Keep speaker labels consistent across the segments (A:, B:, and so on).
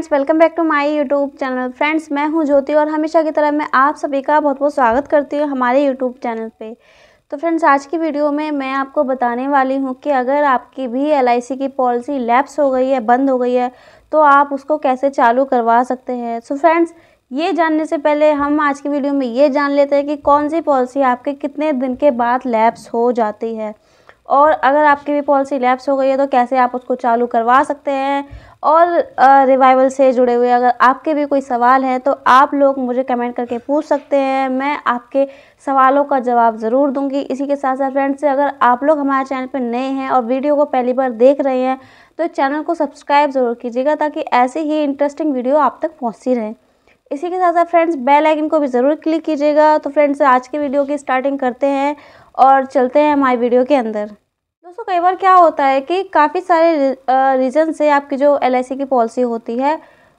A: friends welcome back to my YouTube channel friends मैं हूं ज्योति और हमेशा की तरह मैं आप सभी का बहुत बहुत स्वागत करती हूं हमारे यूट्यूब चैनल पे तो फ्रेंड्स आज की वीडियो में मैं आपको बताने वाली हूं कि अगर आपकी भी एल की पॉलिसी लैप्स हो गई है बंद हो गई है तो आप उसको कैसे चालू करवा सकते हैं सो फ्रेंड्स ये जानने से पहले हम आज की वीडियो में ये जान लेते हैं कि कौन सी पॉलिसी आपके कितने दिन के बाद लैप्स हो जाती है और अगर आपकी भी पॉलिसी लैप्स हो गई है तो कैसे आप उसको चालू करवा सकते हैं और रिवाइवल से जुड़े हुए अगर आपके भी कोई सवाल हैं तो आप लोग मुझे कमेंट करके पूछ सकते हैं मैं आपके सवालों का जवाब ज़रूर दूंगी इसी के साथ साथ फ्रेंड्स अगर आप लोग हमारे चैनल पर नए हैं और वीडियो को पहली बार देख रहे हैं तो चैनल को सब्सक्राइब ज़रूर कीजिएगा ताकि ऐसी ही इंटरेस्टिंग वीडियो आप तक पहुँचती रहे इसी के साथ साथ फ्रेंड्स बेल आइकन को भी ज़रूर क्लिक कीजिएगा तो फ्रेंड्स आज के वीडियो की स्टार्टिंग करते हैं और चलते हैं हमारी वीडियो के अंदर दोस्तों कई बार क्या होता है कि काफ़ी सारे रीज़न से आपकी जो एल की पॉलिसी होती है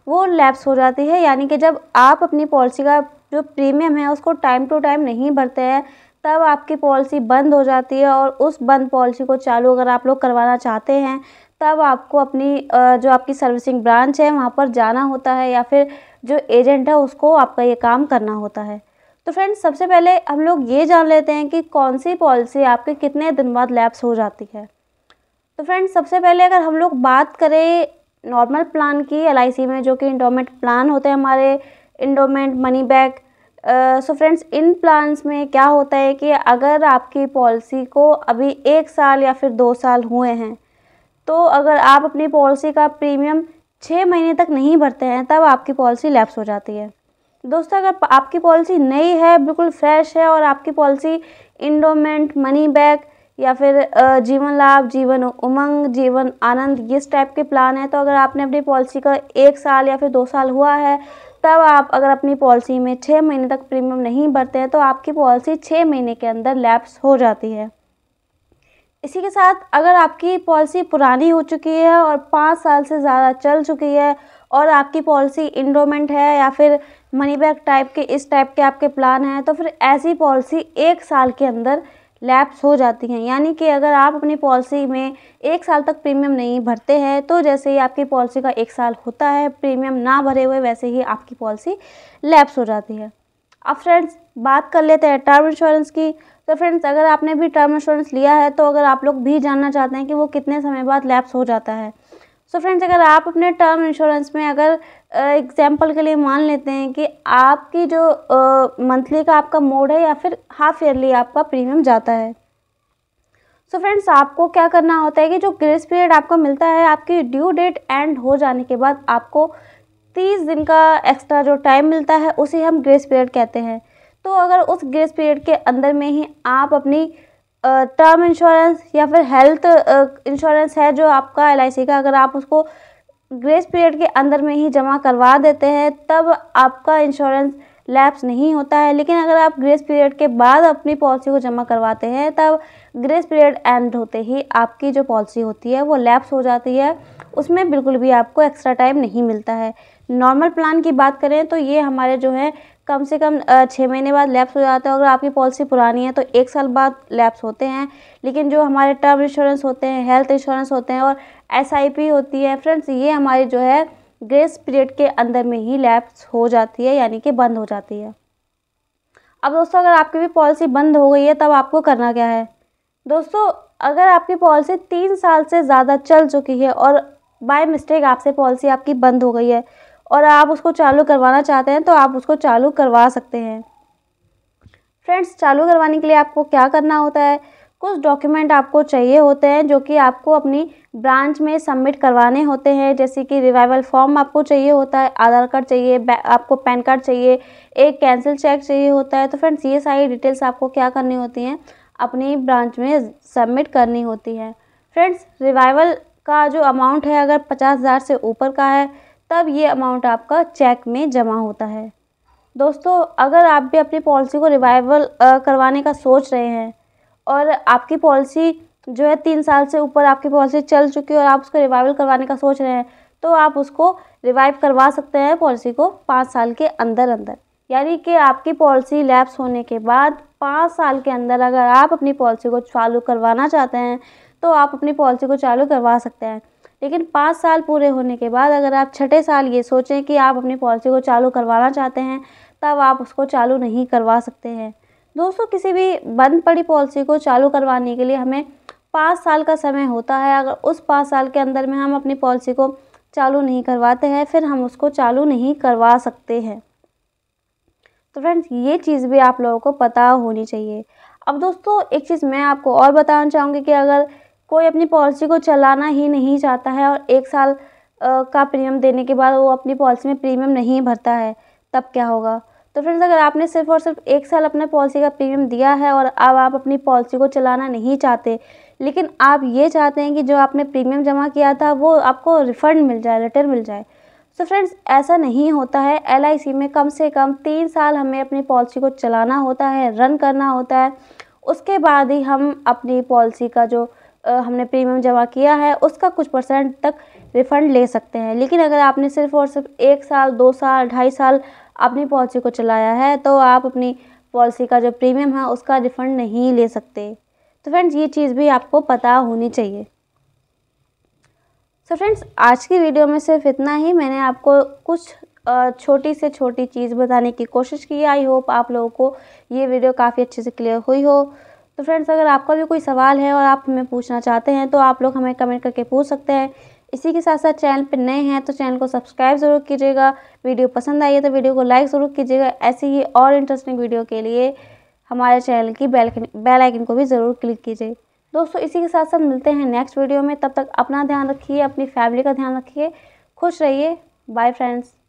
A: वो लैप्स हो जाती है यानी कि जब आप अपनी पॉलिसी का जो प्रीमियम है उसको टाइम टू टाइम नहीं भरते हैं तब आपकी पॉलिसी बंद हो जाती है और उस बंद पॉलिसी को चालू अगर आप लोग करवाना चाहते हैं तब आपको अपनी जो आपकी सर्विसिंग ब्रांच है वहाँ पर जाना होता है या फिर जो एजेंट है उसको आपका ये काम करना होता है तो फ्रेंड्स सबसे पहले हम लोग ये जान लेते हैं कि कौन सी पॉलिसी आपके कितने दिन बाद लैप्स हो जाती है तो फ्रेंड्स सबसे पहले अगर हम लोग बात करें नॉर्मल प्लान की एल में जो कि इंडोमेंट प्लान होते हैं हमारे endowment money back so friends इन प्लान्स में क्या होता है कि अगर आपकी पॉलिसी को अभी एक साल या फिर दो साल हुए हैं तो अगर आप अपनी पॉलिसी का प्रीमियम छः महीने तक नहीं भरते हैं तब आपकी पॉलिसी लैप्स हो जाती है दोस्तों अगर आपकी पॉलिसी नई है बिल्कुल फ्रेश है और आपकी पॉलिसी इंडोमेंट मनी बैक या फिर जीवन लाभ जीवन उमंग जीवन आनंद इस टाइप के प्लान है तो अगर आपने अपनी पॉलिसी का एक साल या फिर दो साल हुआ है तब आप अगर अपनी पॉलिसी में छः महीने तक प्रीमियम नहीं भरते हैं तो आपकी पॉलिसी छः महीने के अंदर लैप्स हो जाती है इसी के साथ अगर आपकी पॉलिसी पुरानी हो चुकी है और पाँच साल से ज़्यादा चल चुकी है और आपकी पॉलिसी इंडोमेंट है या फिर मनी बैक टाइप के इस टाइप के आपके प्लान हैं तो फिर ऐसी पॉलिसी एक साल के अंदर लैप्स हो जाती हैं यानी कि अगर आप अपनी पॉलिसी में एक साल तक प्रीमियम नहीं भरते हैं तो जैसे ही आपकी पॉलिसी का एक साल होता है प्रीमियम ना भरे हुए वैसे ही आपकी पॉलिसी लैप्स हो जाती है अब फ्रेंड्स बात कर लेते हैं टर्म इंश्योरेंस की तो फ्रेंड्स अगर आपने भी टर्म इंश्योरेंस लिया है तो अगर आप लोग भी जानना चाहते हैं कि वो कितने समय बाद लैप्स हो जाता है सो so फ्रेंड्स अगर आप अपने टर्म इंश्योरेंस में अगर एग्जाम्पल के लिए मान लेते हैं कि आपकी जो मंथली का आपका मोड है या फिर हाफ ईयरली आपका प्रीमियम जाता है सो so फ्रेंड्स आपको क्या करना होता है कि जो ग्रेस पीरियड आपको मिलता है आपकी ड्यू डेट एंड हो जाने के बाद आपको तीस दिन का एक्स्ट्रा जो टाइम मिलता है उसे हम ग्रेस पीरियड कहते हैं तो अगर उस ग्रेस पीरियड के अंदर में ही आप अपनी टर्म इंश्योरेंस या फिर हेल्थ इंश्योरेंस है जो आपका एल का अगर आप उसको ग्रेस पीरियड के अंदर में ही जमा करवा देते हैं तब आपका इंश्योरेंस लैप्स नहीं होता है लेकिन अगर आप ग्रेस पीरियड के बाद अपनी पॉलिसी को जमा करवाते हैं तब ग्रेस पीरियड एंड होते ही आपकी जो पॉलिसी होती है वो लैप्स हो जाती है उसमें बिल्कुल भी आपको एक्स्ट्रा टाइम नहीं मिलता है नॉर्मल प्लान की बात करें तो ये हमारे जो है कम से कम छः महीने बाद लैप्स हो जाता है अगर आपकी पॉलिसी पुरानी है तो एक साल बाद लैप्स होते हैं लेकिन जो हमारे टर्म इंश्योरेंस होते हैं हेल्थ इंश्योरेंस होते हैं और एस होती है फ्रेंड्स ये हमारी जो है ग्रेस पीरियड के अंदर में ही लैप्स हो जाती है यानी कि बंद हो जाती है अब दोस्तों अगर आपकी भी पॉलिसी बंद हो गई है तब आपको करना क्या है दोस्तों अगर आपकी पॉलिसी तीन साल से ज़्यादा चल चुकी है और बाय मिस्टेक आपसे पॉलिसी आपकी बंद हो गई है और आप उसको चालू करवाना चाहते हैं तो आप उसको चालू करवा सकते हैं फ्रेंड्स चालू करवाने के लिए आपको क्या करना होता है कुछ डॉक्यूमेंट आपको चाहिए होते हैं जो कि आपको अपनी ब्रांच में सबमिट करवाने होते हैं जैसे कि रिवाइवल फॉर्म आपको चाहिए होता है आधार कार्ड चाहिए आपको पैन कार्ड चाहिए एक कैंसिल चेक चाहिए होता है तो फ्रेंड्स ये सारी डिटेल्स आपको क्या करनी होती हैं अपनी ब्रांच में सबमिट करनी होती है फ्रेंड्स रिवाइवल का जो अमाउंट है अगर पचास हज़ार से ऊपर का है तब ये अमाउंट आपका चेक में जमा होता है दोस्तों अगर आप भी अपनी पॉलिसी को रिवाइवल करवाने का सोच रहे हैं और आपकी पॉलिसी जो है तीन साल से ऊपर आपकी पॉलिसी चल चुकी है और आप उसको रिवाइवल करवाने का सोच रहे हैं तो आप उसको रिवाइव करवा सकते हैं पॉलिसी को पाँच साल के अंदर अंदर यानी कि आपकी पॉलिसी लैप्स होने के बाद पाँच साल के अंदर अगर आप अपनी पॉलिसी को चालू करवाना चाहते हैं तो आप अपनी पॉलिसी को चालू करवा सकते हैं लेकिन पाँच साल पूरे होने के बाद अगर आप छठे साल ये सोचें कि आप अपनी पॉलिसी को चालू करवाना चाहते हैं तब आप उसको चालू नहीं करवा सकते हैं दोस्तों किसी भी बंद पड़ी पॉलिसी को चालू करवाने के लिए हमें पाँच साल का समय होता है अगर उस पाँच साल के अंदर में हम अपनी पॉलिसी को चालू नहीं करवाते हैं फिर हम उसको चालू नहीं करवा सकते हैं तो फ्रेंड्स ये चीज़ भी आप लोगों को पता होनी चाहिए अब दोस्तों एक चीज़ मैं आपको और बताना चाहूँगी कि अगर कोई अपनी पॉलिसी को चलाना ही नहीं चाहता है और एक साल का प्रीमियम देने के बाद वो अपनी पॉलिसी में प्रीमियम नहीं भरता है तब क्या होगा तो फ्रेंड्स अगर आपने सिर्फ और सिर्फ एक साल अपने पॉलिसी का प्रीमियम दिया है और अब आप अपनी पॉलिसी को चलाना नहीं चाहते लेकिन आप ये चाहते हैं कि जो आपने प्रीमियम जमा किया था वो आपको रिफ़ंड मिल जाए रिटर्न मिल जाए सो तो फ्रेंड्स ऐसा नहीं होता है एल में कम से कम तीन साल हमें अपनी पॉलिसी को चलाना होता है रन करना होता है उसके बाद ही हम अपनी पॉलिसी का जो हमने प्रीमियम जमा किया है उसका कुछ परसेंट तक रिफ़ंड ले सकते हैं लेकिन अगर आपने सिर्फ़ और सिर्फ एक साल दो साल ढाई साल अपनी पॉलिसी को चलाया है तो आप अपनी पॉलिसी का जो प्रीमियम है उसका रिफ़ंड नहीं ले सकते तो फ्रेंड्स ये चीज़ भी आपको पता होनी चाहिए सो फ्रेंड्स आज की वीडियो में सिर्फ इतना ही मैंने आपको कुछ छोटी से छोटी चीज़ बताने की कोशिश की आई होप आप लोगों को ये वीडियो काफ़ी अच्छे से क्लियर हुई हो तो फ्रेंड्स अगर आपका भी कोई सवाल है और आप हमें पूछना चाहते हैं तो आप लोग हमें कमेंट करके पूछ सकते हैं इसी के साथ साथ चैनल पर नए हैं तो चैनल को सब्सक्राइब ज़रूर कीजिएगा वीडियो पसंद आई है तो वीडियो को लाइक ज़रूर कीजिएगा ऐसी ही और इंटरेस्टिंग वीडियो के लिए हमारे चैनल की बेल बेल आइकन को भी ज़रूर क्लिक कीजिए दोस्तों इसी के साथ साथ मिलते हैं नेक्स्ट वीडियो में तब तक अपना ध्यान रखिए अपनी फैमिली का ध्यान रखिए खुश रहिए बाय फ्रेंड्स